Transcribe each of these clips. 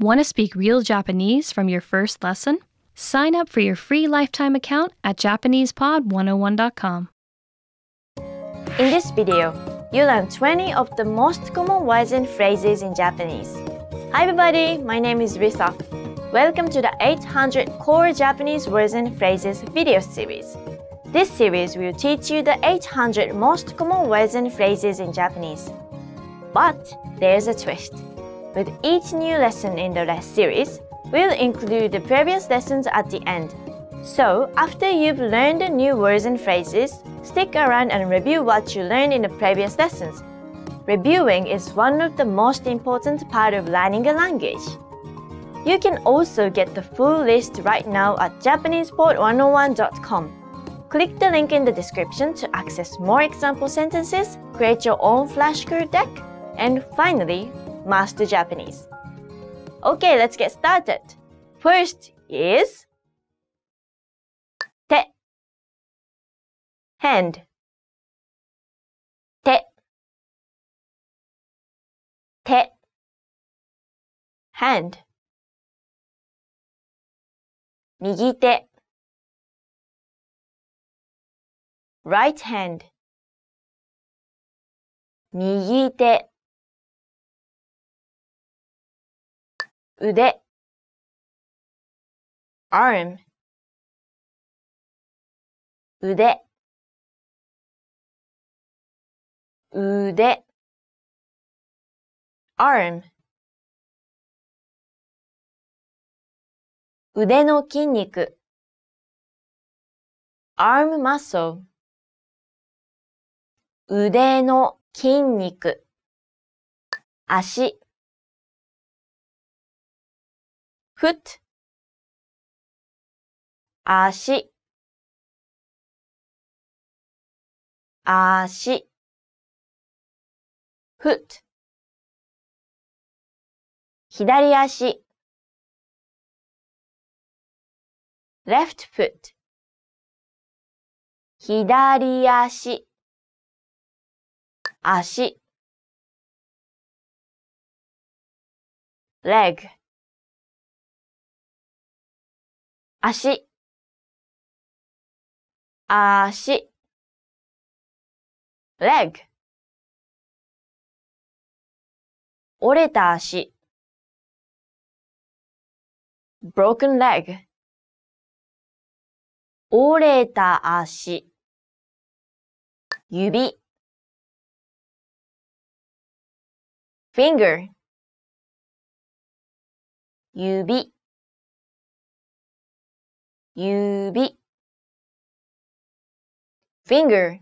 Want to speak real Japanese from your first lesson? Sign up for your free lifetime account at JapanesePod101.com. In this video, you learn 20 of the most common words and phrases in Japanese. Hi everybody, my name is Risa. Welcome to the 800 Core Japanese Words and Phrases video series. This series will teach you the 800 most common words and phrases in Japanese. But there's a twist. With each new lesson in the last series, we'll include the previous lessons at the end. So, after you've learned the new words and phrases, stick around and review what you learned in the previous lessons. Reviewing is one of the most important part of learning a language. You can also get the full list right now at japaneseport101.com. Click the link in the description to access more example sentences, create your own flashcard deck, and finally, Master Japanese. Okay, let's get started. First is te hand te te hand 右手 right hand 右手腕 arm 腕腕 arm 腕の筋肉 arm muscle 腕の筋肉足 foot 足足 foot 左足、left foot 左足足 leg 足、足、leg 折れた足 broken leg 折れた足指 finger 指指 finger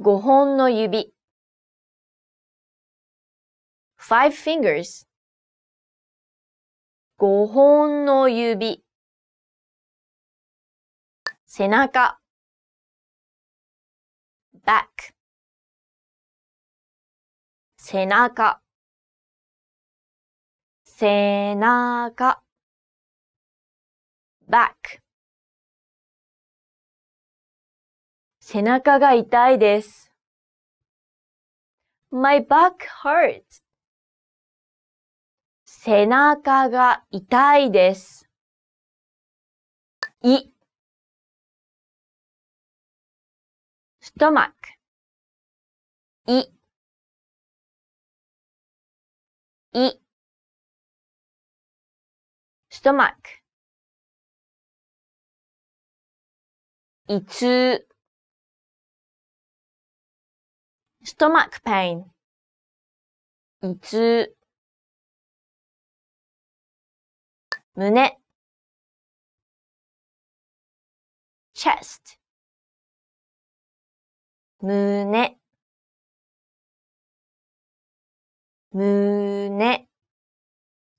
五本の指 five fingers 五本の指背中 back 背中背中背中が痛いです。My back hurts. 背中が痛いです。胃。ストマック。胃。胃。ストマック。胃痛 stomach pain 胃痛胸 chest 胸胸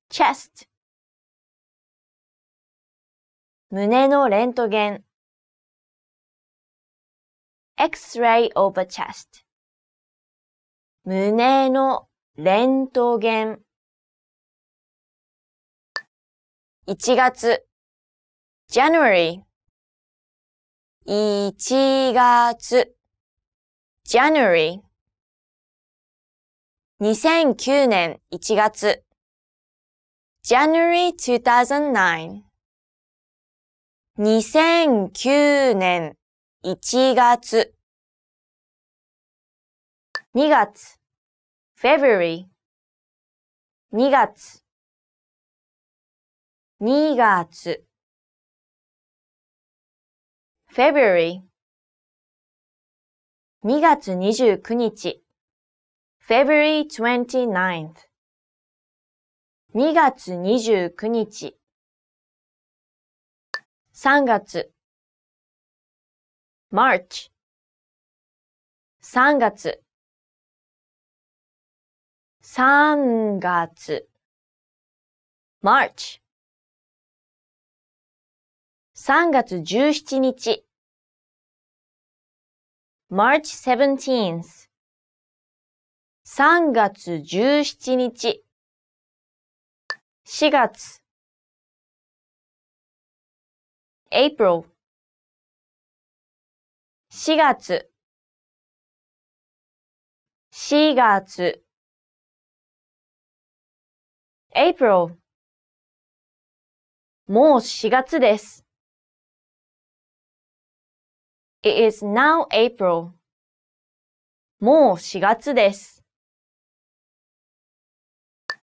chest 胸のレントゲン X-ray of a chest 胸のレントゲン1月 January 1月 January 2009年1月 January 2009 2009年1月2月 February 2月2月 February 2月29日 February 29th 2月29日3月 March 三月三月 March 3月十七日 March s e v e n t e e n t h 三月十七日四月 April 4月4月 April もう4月です。It is now April もう4月です。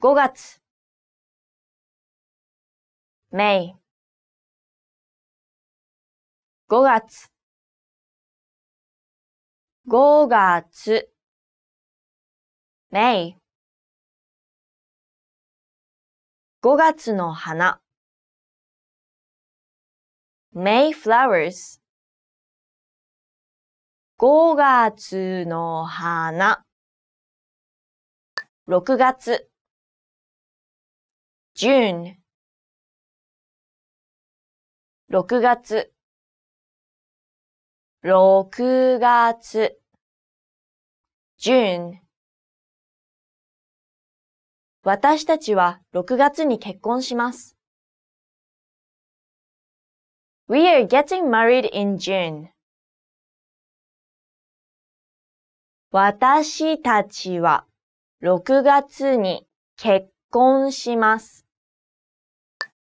5月 May 5月5月 May 5月の花 May flowers 5月の花6月 June 6月六月 June 私たちは六月に結婚します。We are getting married in June. 私たちは六月に結婚します。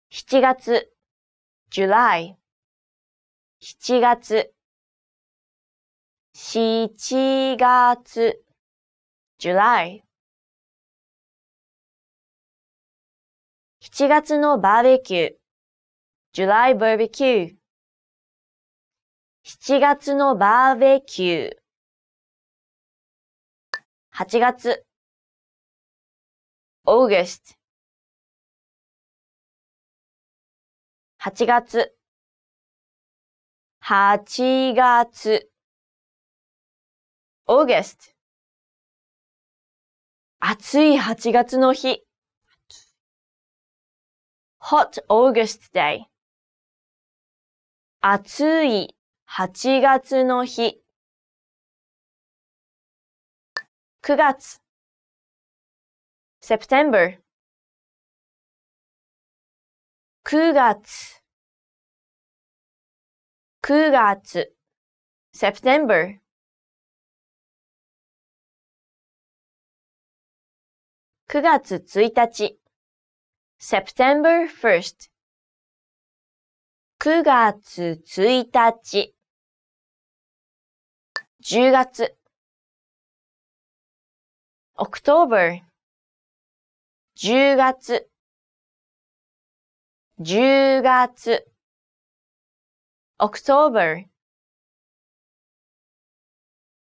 七月 July 七月七月 July 七月のバーベキュー July b b e 七月のバーベキュー八月 August 八月八月 August 暑い8月の日 Hot August Day 暑い8月の日9月 September 9月9月 September 9月1日 September 1st 9月1日10月 October 10月10月 October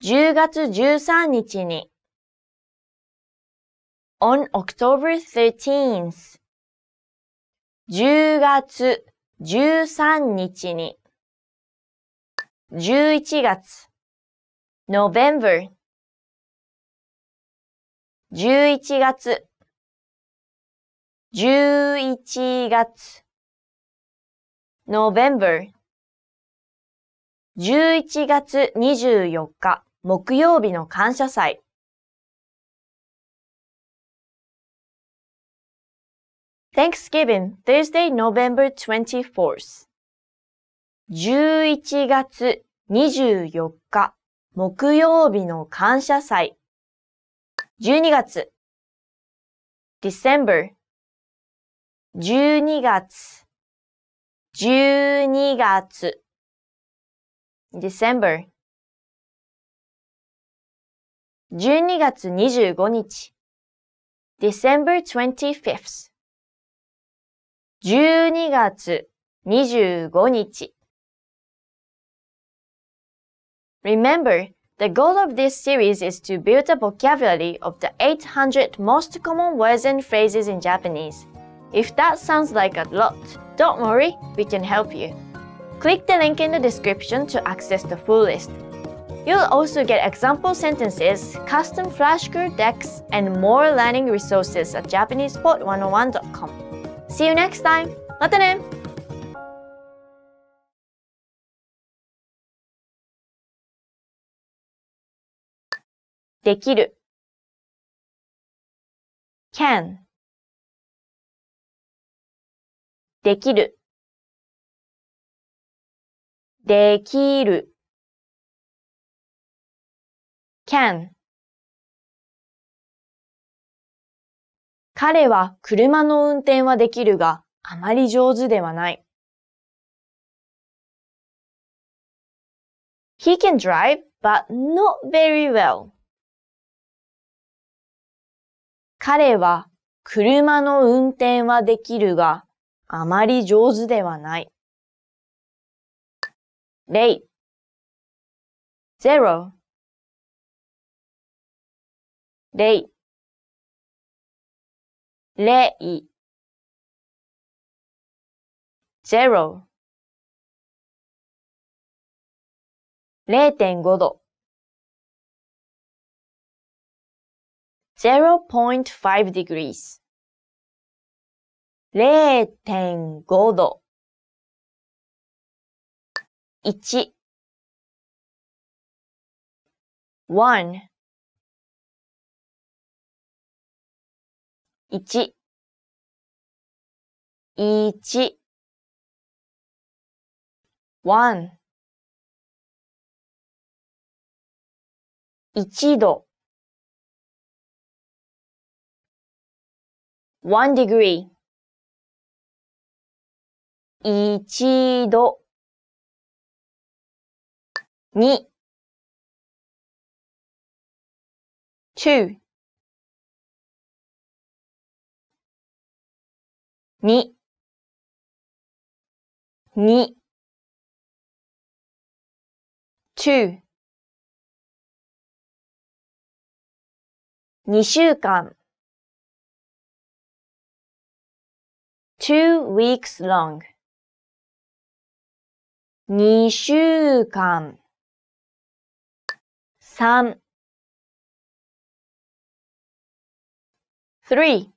10月13日に on October 13th 10月13日に11月 November 11月11月 November 11月24日木曜日の感謝祭 Thanksgiving, Thursday, November 24th. 11月24日、木曜日の感謝祭。12月 December 12月12月 December 12月25日 December 25th 12月25日 Remember, the goal of this series is to build a vocabulary of the 800 most common words and phrases in Japanese. If that sounds like a lot, don't worry, we can help you. Click the link in the description to access the full list. You'll also get example sentences, custom flashcard decks, and more learning resources at JapanesePod101.com. See you next time! またねできる can できるできる can 彼は車の運転はできるが、あまり上手ではない。He can drive, but not very well. 彼は車の運転はできるが、あまり上手ではない。例 0, 0例れい zero 0.5度0.5 degrees 0.5度1 1一、一、one、一度、one degree、一度、二、two、に、に、two。2週間 two weeks long 2週間3 three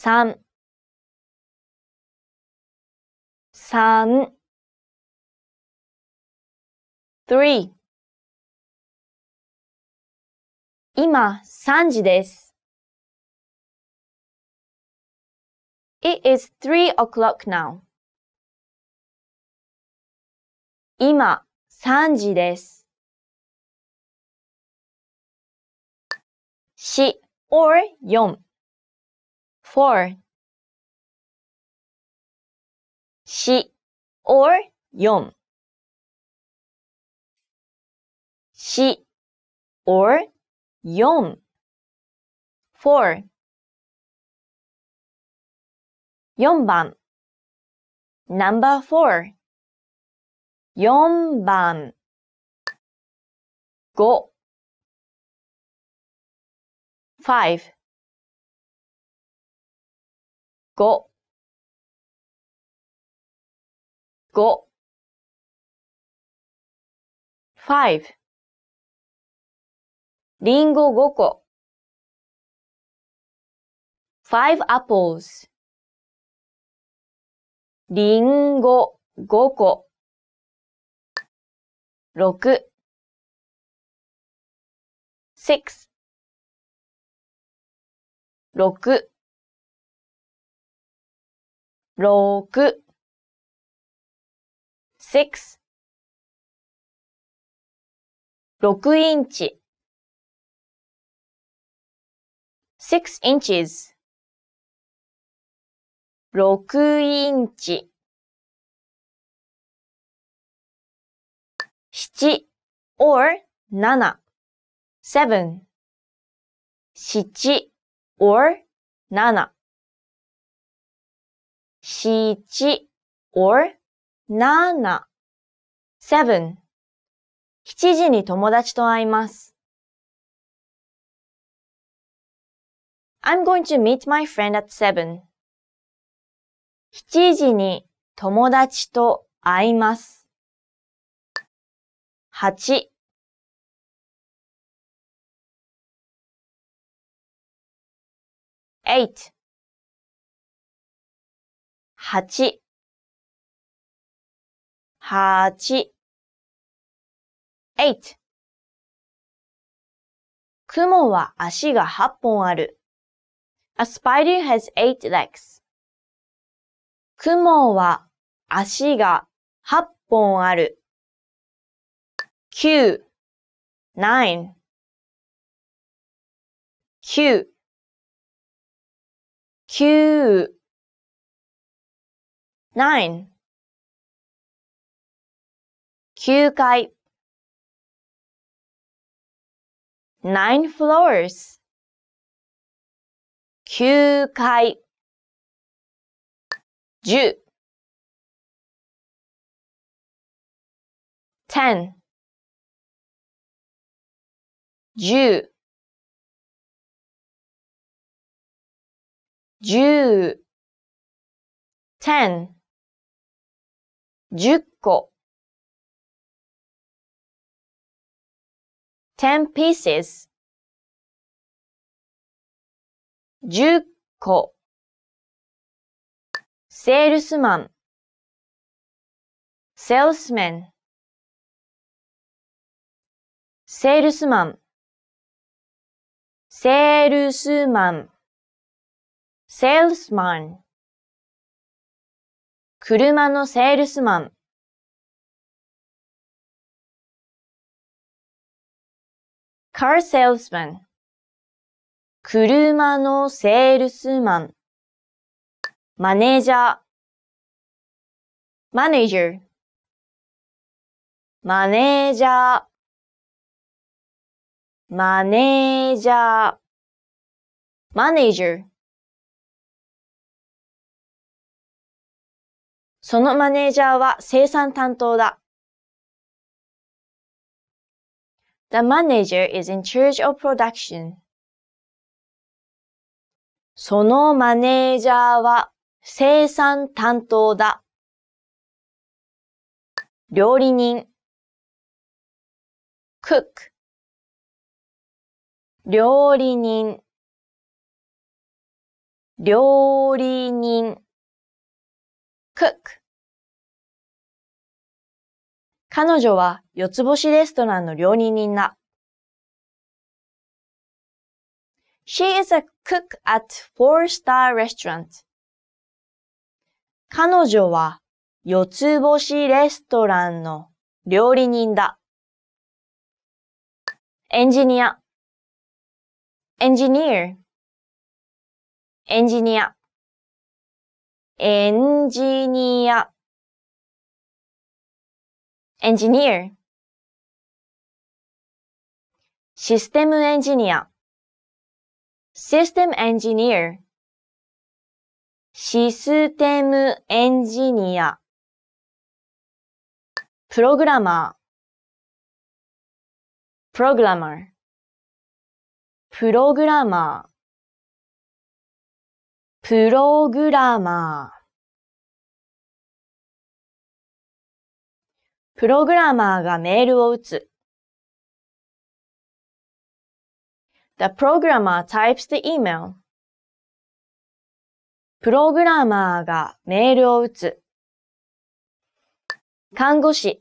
三、三、three。今、3時です。It is three o'clock now. 今、三時です。四、or 四。four. し or 4し or 4 4 4番 number 4 4番5 5五、五、five リンゴ五個 five apples リンゴ五個六、s 6 6 6六 six 六インチ six inches 六インチ七 or 七 seven 七 or 七七 or 七 seven 7時に友達と会います。I'm going to meet my friend at seven. 7時に友達と会います。88八、八、eight。雲は足が8本ある。A spider has eight legs. 雲は足が8本ある。9 9 9 9 nine 9階 nine floors 9階10 ten 10 10 10十個 ten pieces 十個セールスマン salesman セールスマンセールスマン salesman 車のセールスマンカーセールスマン車のセールスマンマネージャーマネージャーマネージャーマネージャーマネージャーそのマネージャーは生産担当だ。The manager is in charge of production. そのマネージャーは生産担当だ。料理人 cook 料理人料理人 cook 彼女は四つ星レストランの料理人だ。She is a cook at four-star restaurant. 彼女は四つ星レストランの料理人だ。エンジニア、エンジニア、エンジニア、エンジニア。engineer システムエンジニアシステムエンジニアシステムエンジニアプログラマープログラマープログラマープログラマープログラマーがメールを打つ。The programmer types the email. プログラマーがメールを打つ。看護師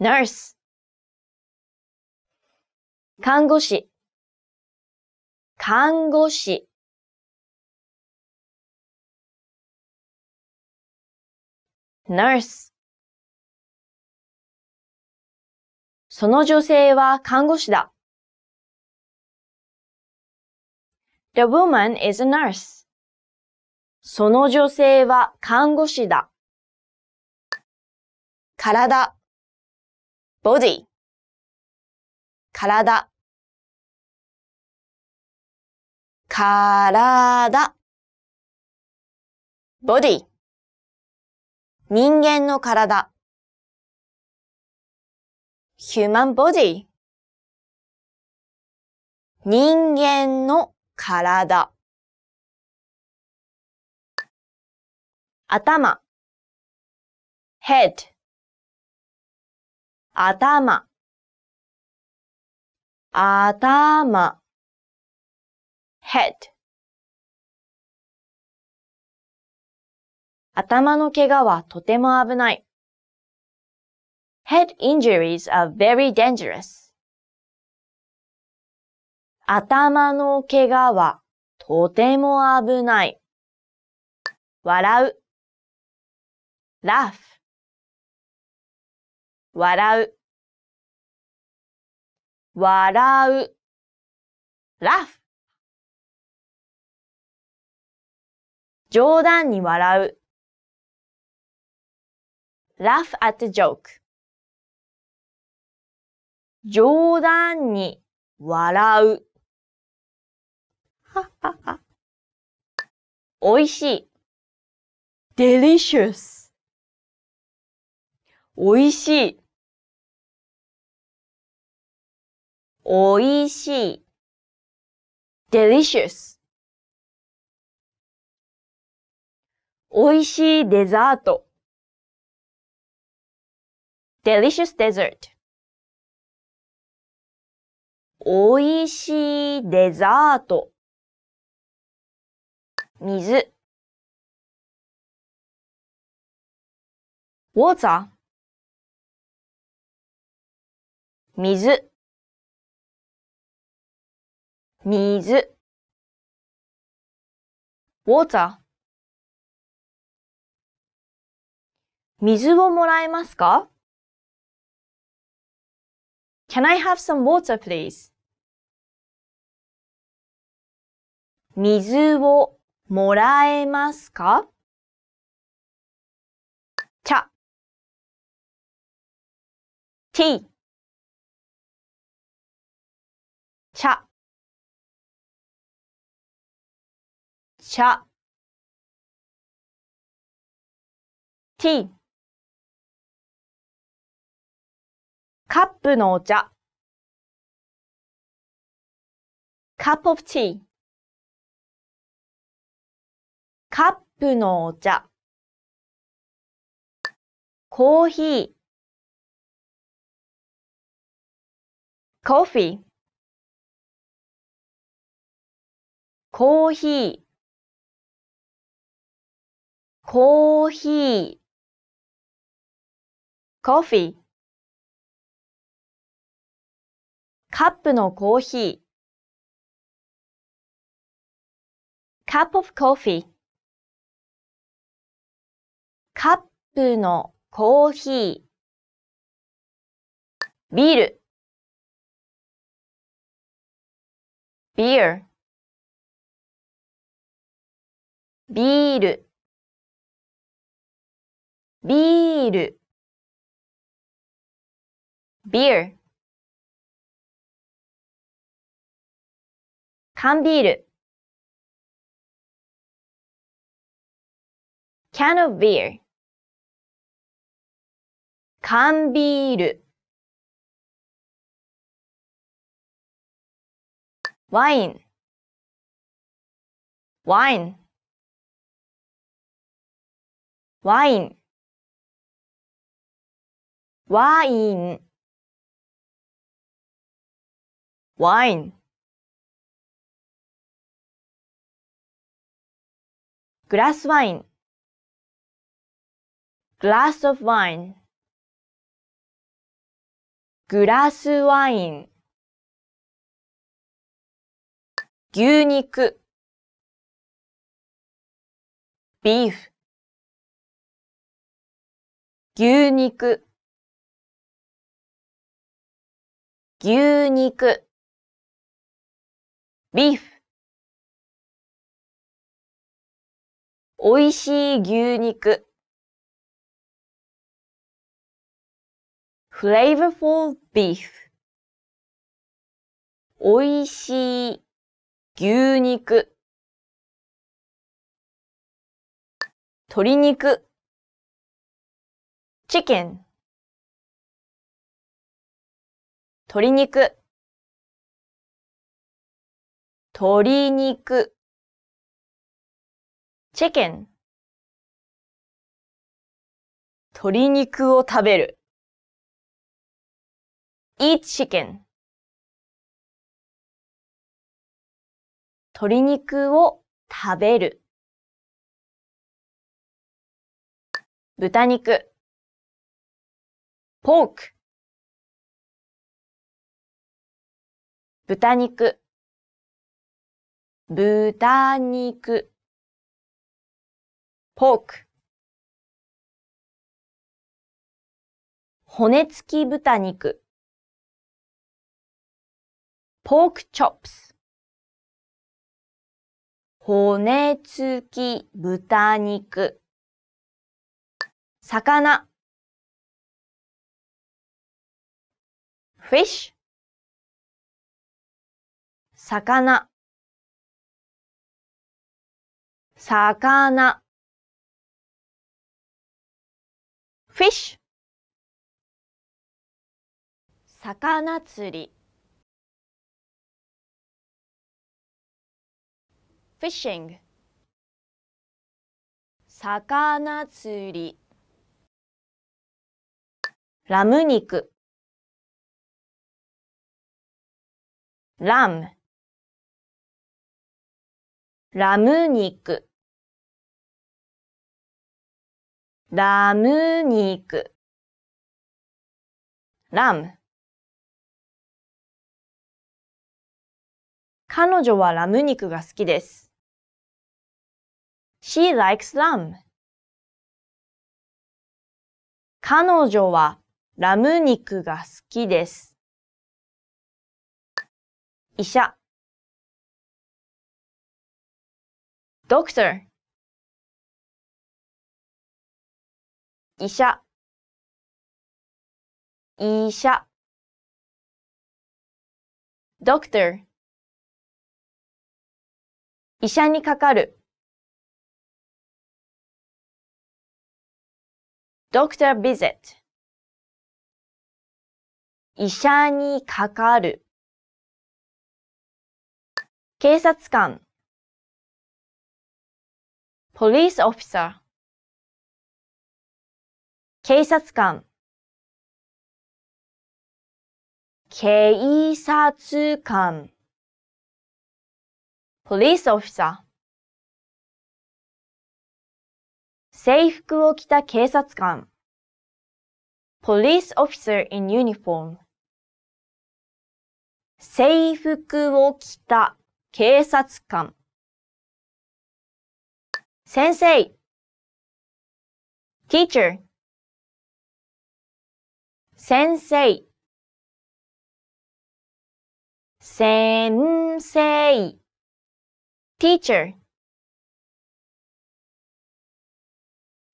nurse 看護師看護師 nurse その女性は看護師だ。The woman is a nurse. その女性は看護師だ。体 body 体体 body 人間の体 human body 人間の体頭 head 頭頭 head 頭の怪我はとても危ない。Head injuries are very dangerous. 頭の怪我はとても危ない。笑う。laugh. 笑う。笑う。laugh. 冗談に笑う。laugh at the joke 冗談に笑う。おいしい。delicious おいしい。おいしい。delicious おいしいデザート。delicious dessert おいしいデザート水 water 水水 water 水をもらえますか Can I have some water, please? 水をもらえますか茶 tea 茶茶 tea カップのお茶。cup of tea カップのお茶。コーヒー。コーヒー。コーヒー。コーヒー。コーヒー。カップのコーヒー cup of coffee カップのコーヒービール beer ビールビール beer 缶ビール can of beer 缶ビールワインワインワインワインワイン glass wine glass of wine グラスワイン牛肉 beef 牛肉牛肉 beef 美味しい牛肉 flavorful beef 美味しい牛肉鶏肉 chicken 鶏肉鶏肉 chicken 鶏肉を食べる eat chicken 鶏肉を食べる豚肉 pork 豚肉豚肉ポーク骨付き豚肉ポークチョップス骨付き豚肉魚 fish 魚魚 fish 魚釣り fishing 魚釣りラム肉ラムラム肉ラム肉。ラム。彼女はラム肉が好きです。She likes lamb. 彼女はラム肉が好きです。医者 Doctor 医者医者 doctor 医者にかかる doctor visit 医者にかかる警察官 police officer 警察官警察官 police officer 制服を着た警察官 police officer in uniform 制服を着た警察官先生 teacher 先生先生 teacher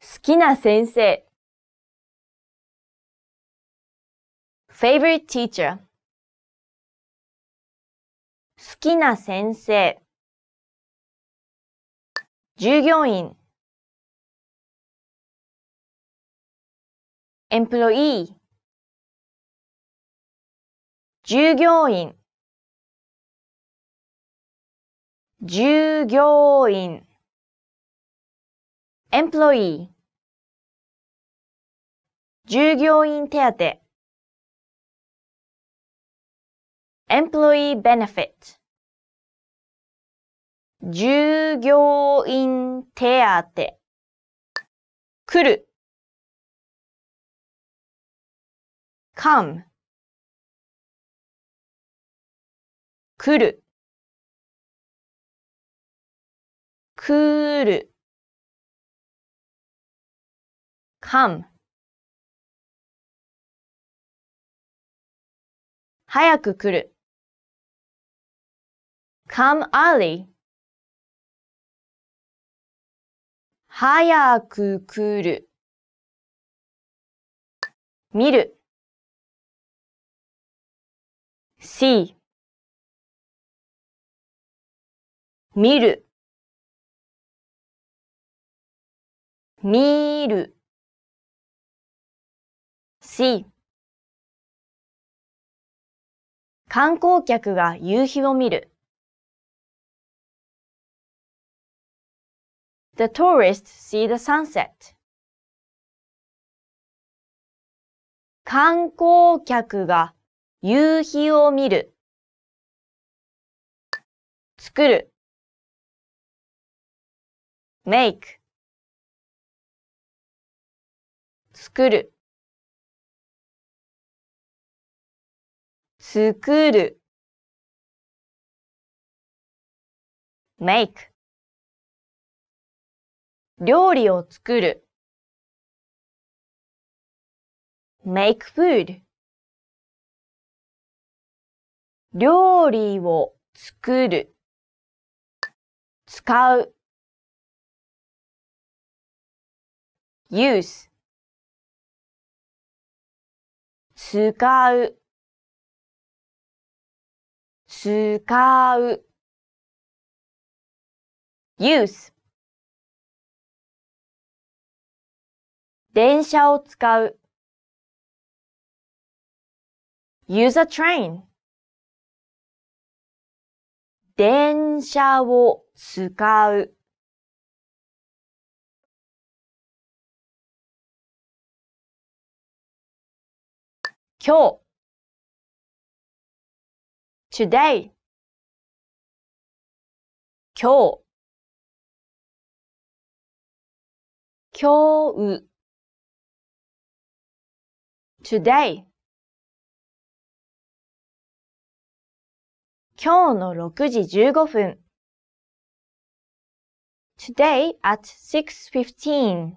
好きな先生 favorite teacher 好きな先生従業員 employee 従業員従業員 employee 従業員手当 employee benefit 従業員手当来る come 来る、来る、come。早く来る。come early. 早く来る。見る。see. 見る見る s し観光客が夕日を見る The tourists see the sunset 観光客が夕日を見る作る make 作る作る make 料理を作る make food 料理を作る使う use 使う使う use 電車を使う use a train 電車を使う今日 today 今日今日 today 今日の6時15分 today at 6.15今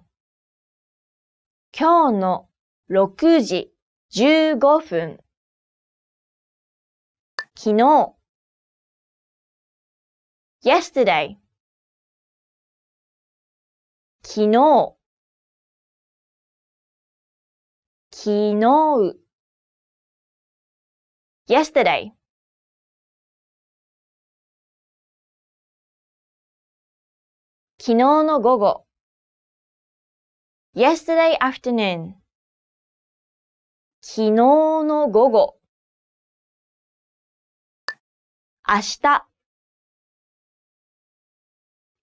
日の6時15分昨日 yesterday 昨日昨日 yesterday 昨日の午後 yesterday afternoon 昨日の午後。明日。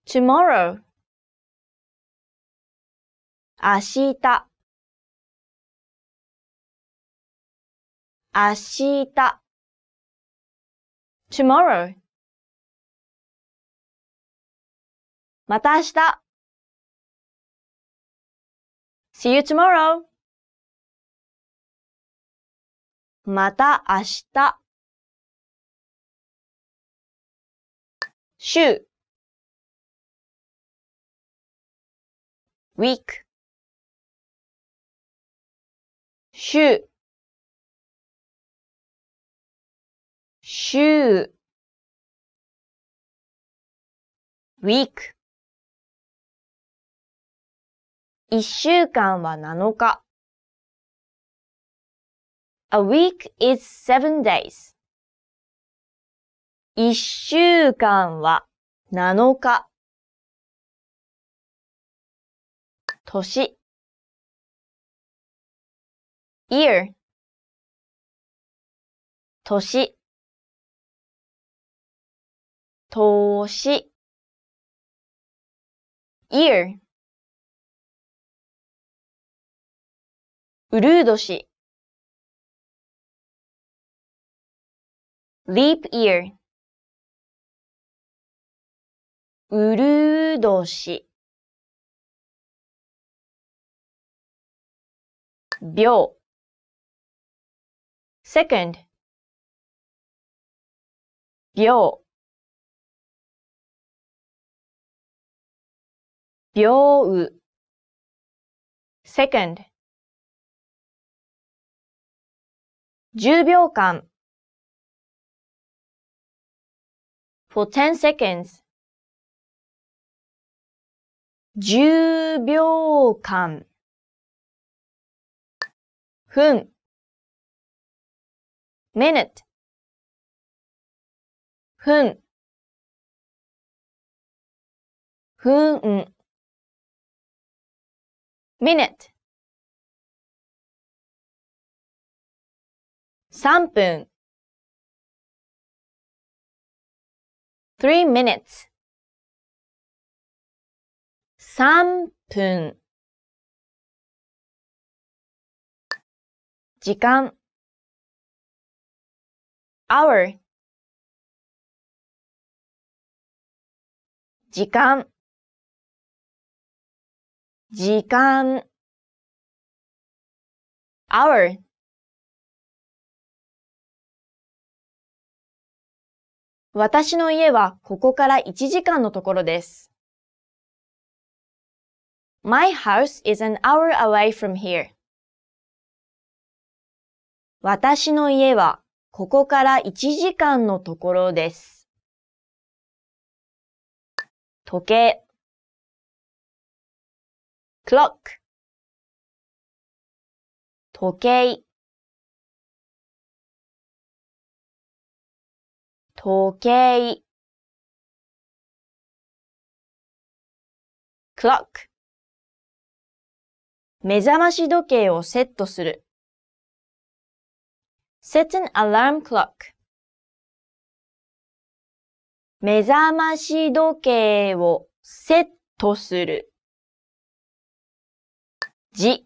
tomorrow. 明日。明日。tomorrow. また明日。See you tomorrow. また明日。週 week 週週 week 一週間は七日。A week is seven days. 一週間は7日。年 year 年投 year うるう年。leap year うるうどし。秒 second 秒秒う second 10秒間 for 10 seconds 10秒間分 minute 分分 minute 3分 three minutes 3分時間 hour 時間時間 hour 私の家はここから1時間のところです。My house is an hour away from here. 私の家はここから1時間のところです。時計 clock 時計時計 clock 目覚まし時計をセットする set an alarm clock 目覚まし時計をセットする時。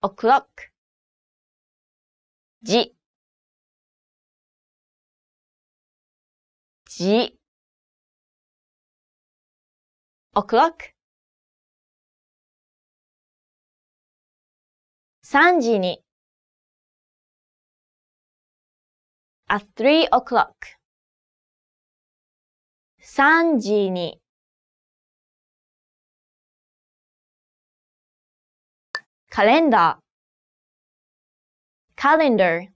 o'clock 時。時。おくおく。三時に。at three o'clock. 三時に。カレンダー。カレンダー。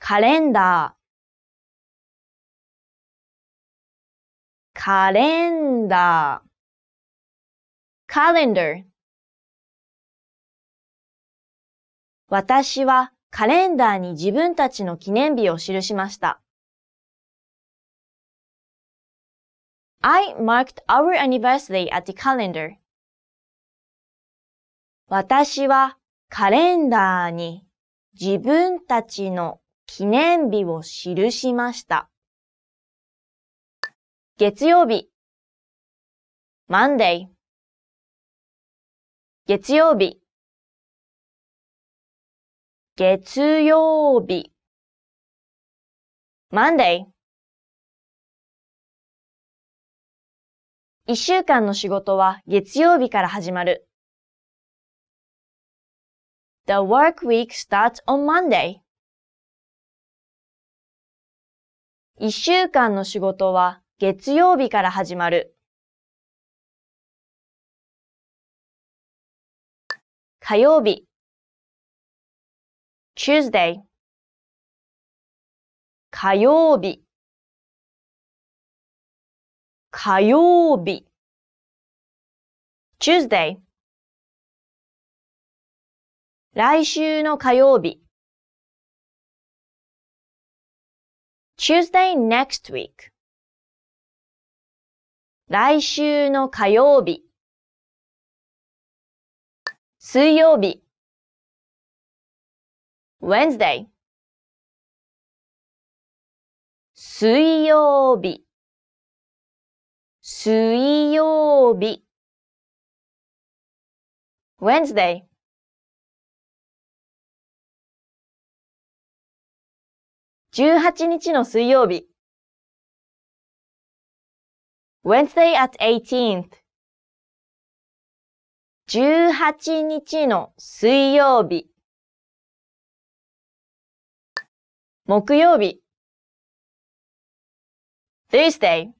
カレンダー。カレンダー。私はカレンダーに自分たちの記念日を記しました。I marked our anniversary at the calendar. 私はカレンダーに自分たちの記念日を記しました。月曜日 Monday 月曜日月曜日 Monday 一週間の仕事は月曜日から始まる。The work week starts on Monday. 一週間の仕事は月曜日から始まる。火曜日 Tuesday 火曜日火曜日 Tuesday 来週の火曜日 Tuesday next week 来週の火曜日、水曜日、Wednesday、水曜日、水曜日、Wednesday。18日の水曜日。Wednesday at 18th 18日の水曜日木曜日 Thursday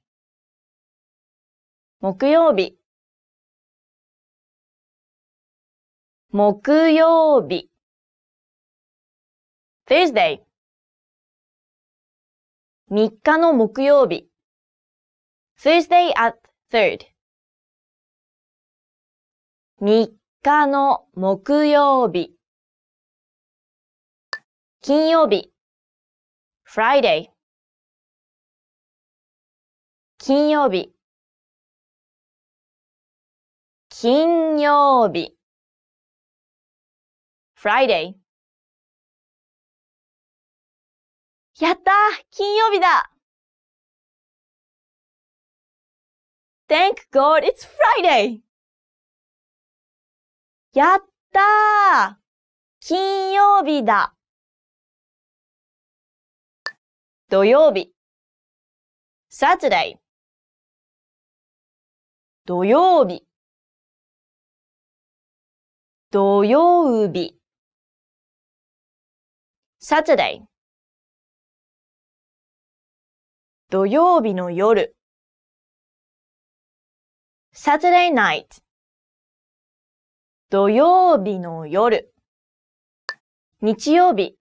木曜日木曜日 Thursday 3日の木曜日 Thursday at third. 3日の木曜日。金曜日。Friday。金曜日。金曜日。Friday。やったー金曜日だ Thank God it's Friday! やったー金曜日だ土曜日 Saturday 土曜日土曜日 Saturday 土曜日の夜 Saturday night 土曜日の夜日曜日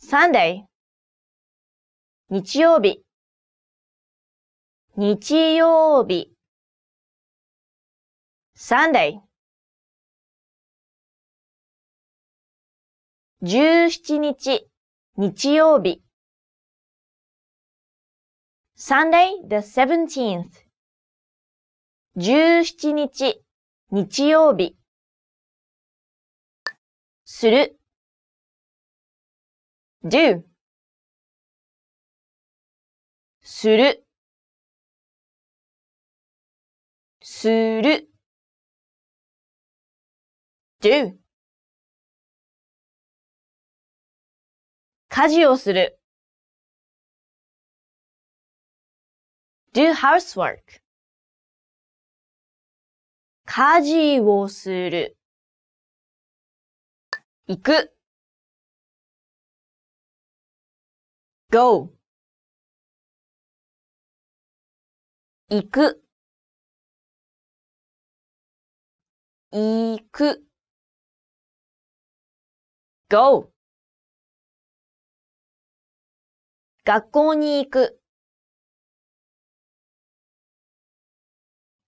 Sunday 日曜日日曜日 Sunday 17日日曜日 Sunday the 17th 17日、日曜日。する。do する。する。do 家事をする。do housework 家事をする。行く go 行く行く go 学校に行く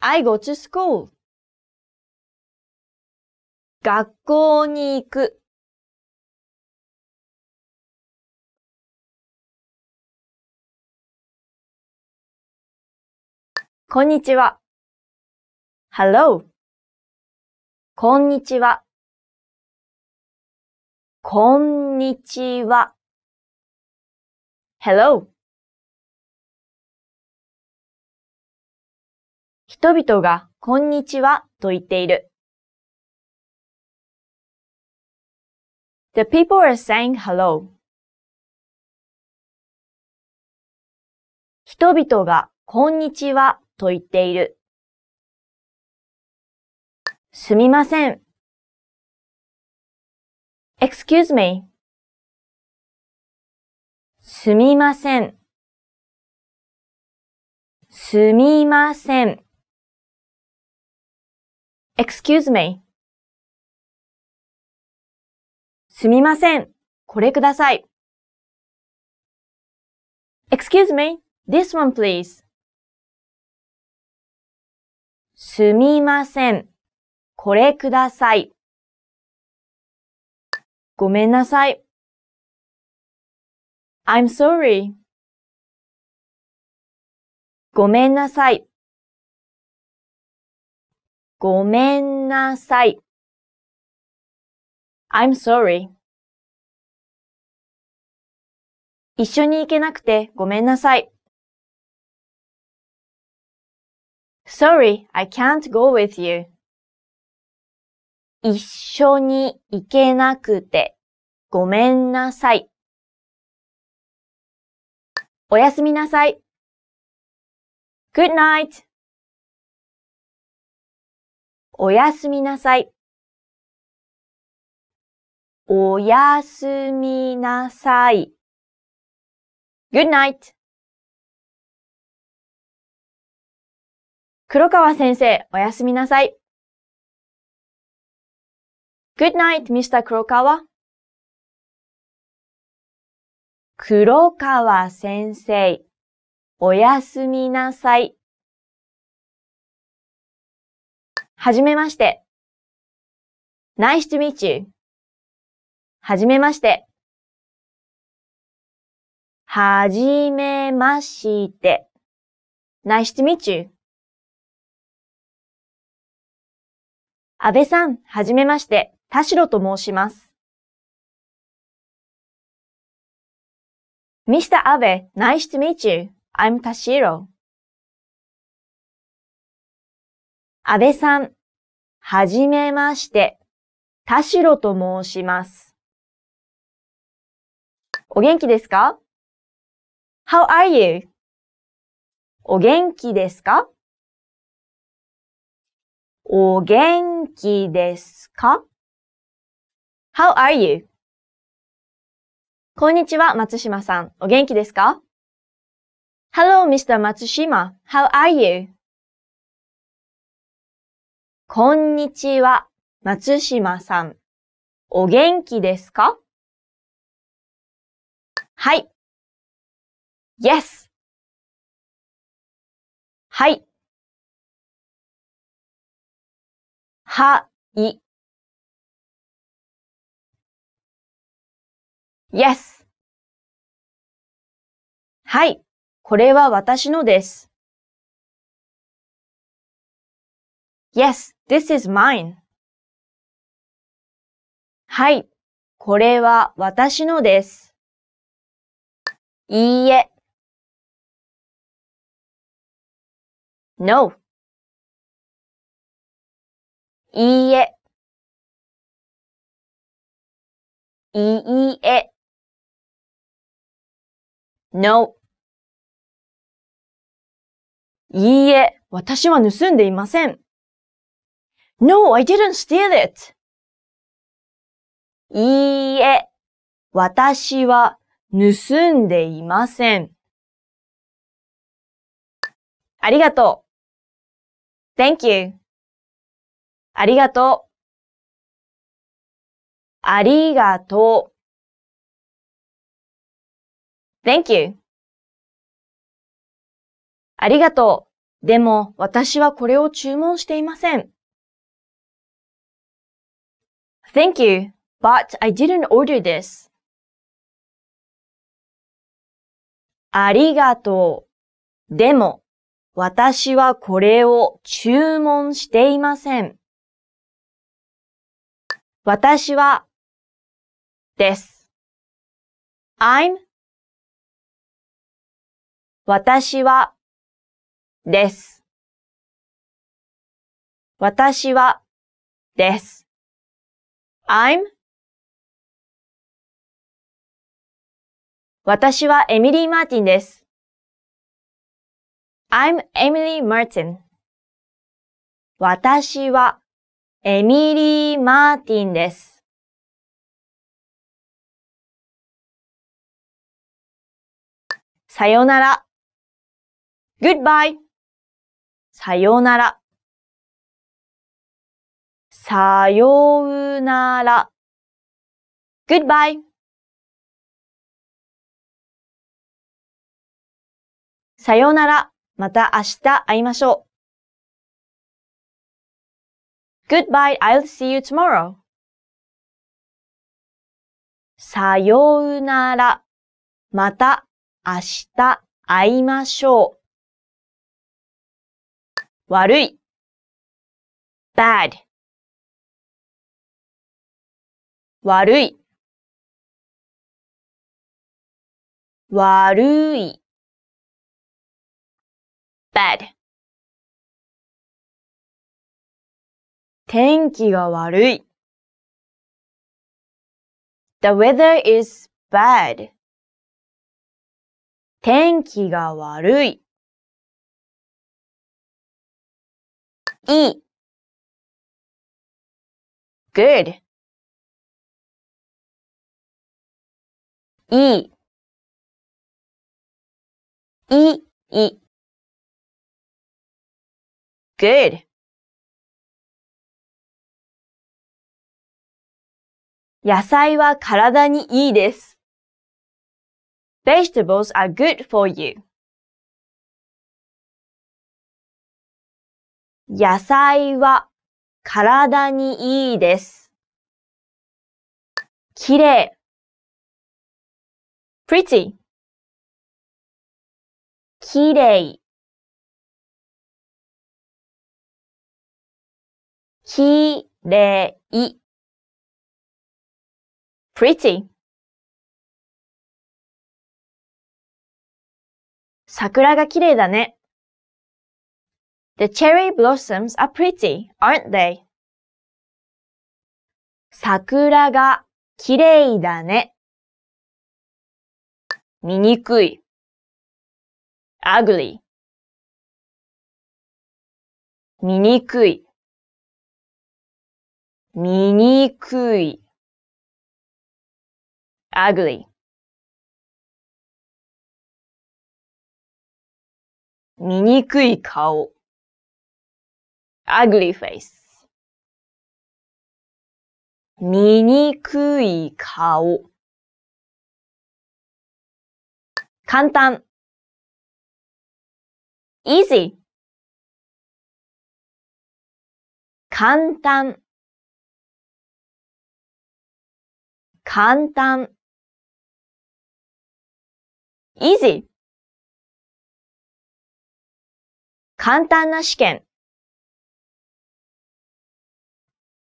I go to school 学校に行く。こんにちは。hello. こんにちは。こんにちは。hello. 人々がこんにちはと言っている。The people are saying hello. 人々がこんにちはと言っている。すみません。excuse me. すみません。すみません。excuse me. すみません。これください。Excuse me, this one please. すみません。これください。ごめんなさい。I'm sorry. ごめんなさい。ごめんなさい。I'm sorry. 一緒に行けなくてごめんなさい。Sorry, I can't go with you. 一緒に行けなくてごめんなさい。おやすみなさい。Good night. おやすみなさい。おやすみなさい。Good night! 黒川先生、おやすみなさい。Good night, Mr. 黒川。黒川先生、おやすみなさい。はじめまして。Nice to meet you. はじめまして。はじめまして。Nice to meet you. 安倍さん、はじめまして。田代と申します。Mr. 安倍、Nice to meet you. I'm 田代。安倍さん、はじめまして。田代と申します。お元気ですか ?How are you? お元気ですかお元気ですか ?How are you? こんにちは、松島さん。お元気ですか ?Hello, Mr. 松島。How are you? こんにちは、松島さん。お元気ですかはい。yes はい。はい。yes はい。これは私のです。Yes, this is mine. はい。これは私のです。いいえ。no いいえ。いいえ。no いいえ、私は盗んでいません。No, I didn't steal it. いいえ、私は盗んでいません。ありがとう。Thank you. ありがとう。ありがとう。Thank you. ありがとう。でも私はこれを注文していません。Thank you, but I didn't order this. ありがとう。でも、私はこれを注文していません。私は、です。I'm 私は、です。私は、です。I'm 私はエミリー・マーティンです。I'm Emily Martin. 私はエミリー・マーティンです。さよなら。Goodbye. さよなら。さようなら。Goodbye. さようなら。また明日会いましょう。Goodbye, I'll see you tomorrow. さようなら。また明日会いましょう。悪い。bad 悪い。悪い。bad 天気が悪い The weather is bad 天気が悪い E Good E E E good. 野菜は体にいいです。Vegetables are good for you. 野菜は体にいいです。きれい pretty きれいきれい pretty 桜がきれいだね。The cherry blossoms are pretty, aren't they? 桜がきれいだね。見にくい ugly 見にくいみにくい ugly みにくい顔 ugly face みにくい顔簡単 easy 簡単簡単 easy 簡単な試験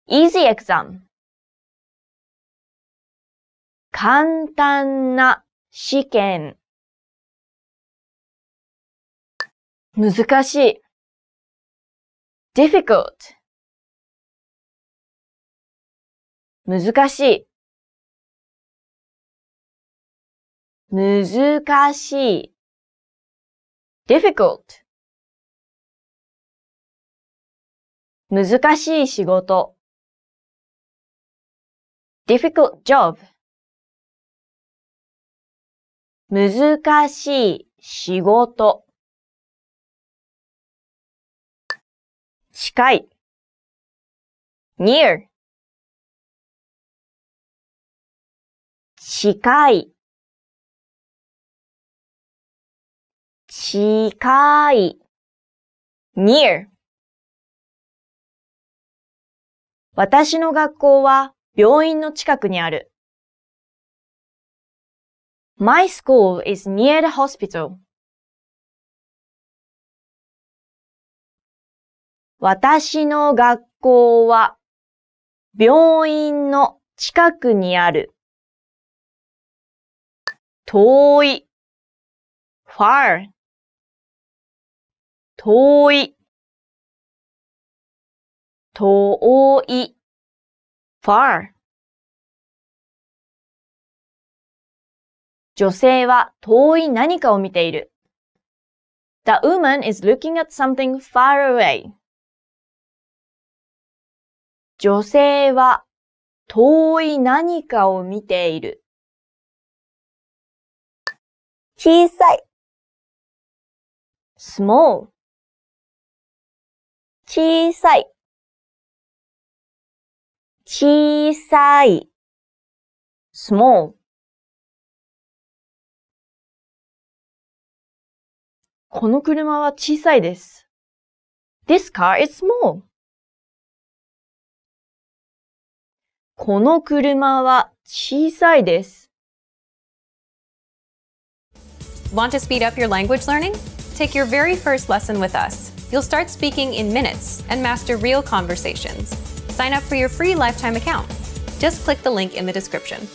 easy exam 簡単な試験難しい difficult 難しい難しい difficult 難しい仕事 difficult job 難しい仕事近い near 近い近い near 私の学校は病院の近くにある。My school is near the hospital. 私の学校は病院の近くにある。遠い far 遠い、遠い、far。女性は遠い何かを見ている。The woman is looking at something far away. 女性は遠い何かを見ている。小さい small 小さい。小さい。small. この車は小さいです。This car is small. この車は小さいです。Want to speed up your language learning? Take your very first lesson with us. You'll start speaking in minutes and master real conversations. Sign up for your free lifetime account. Just click the link in the description.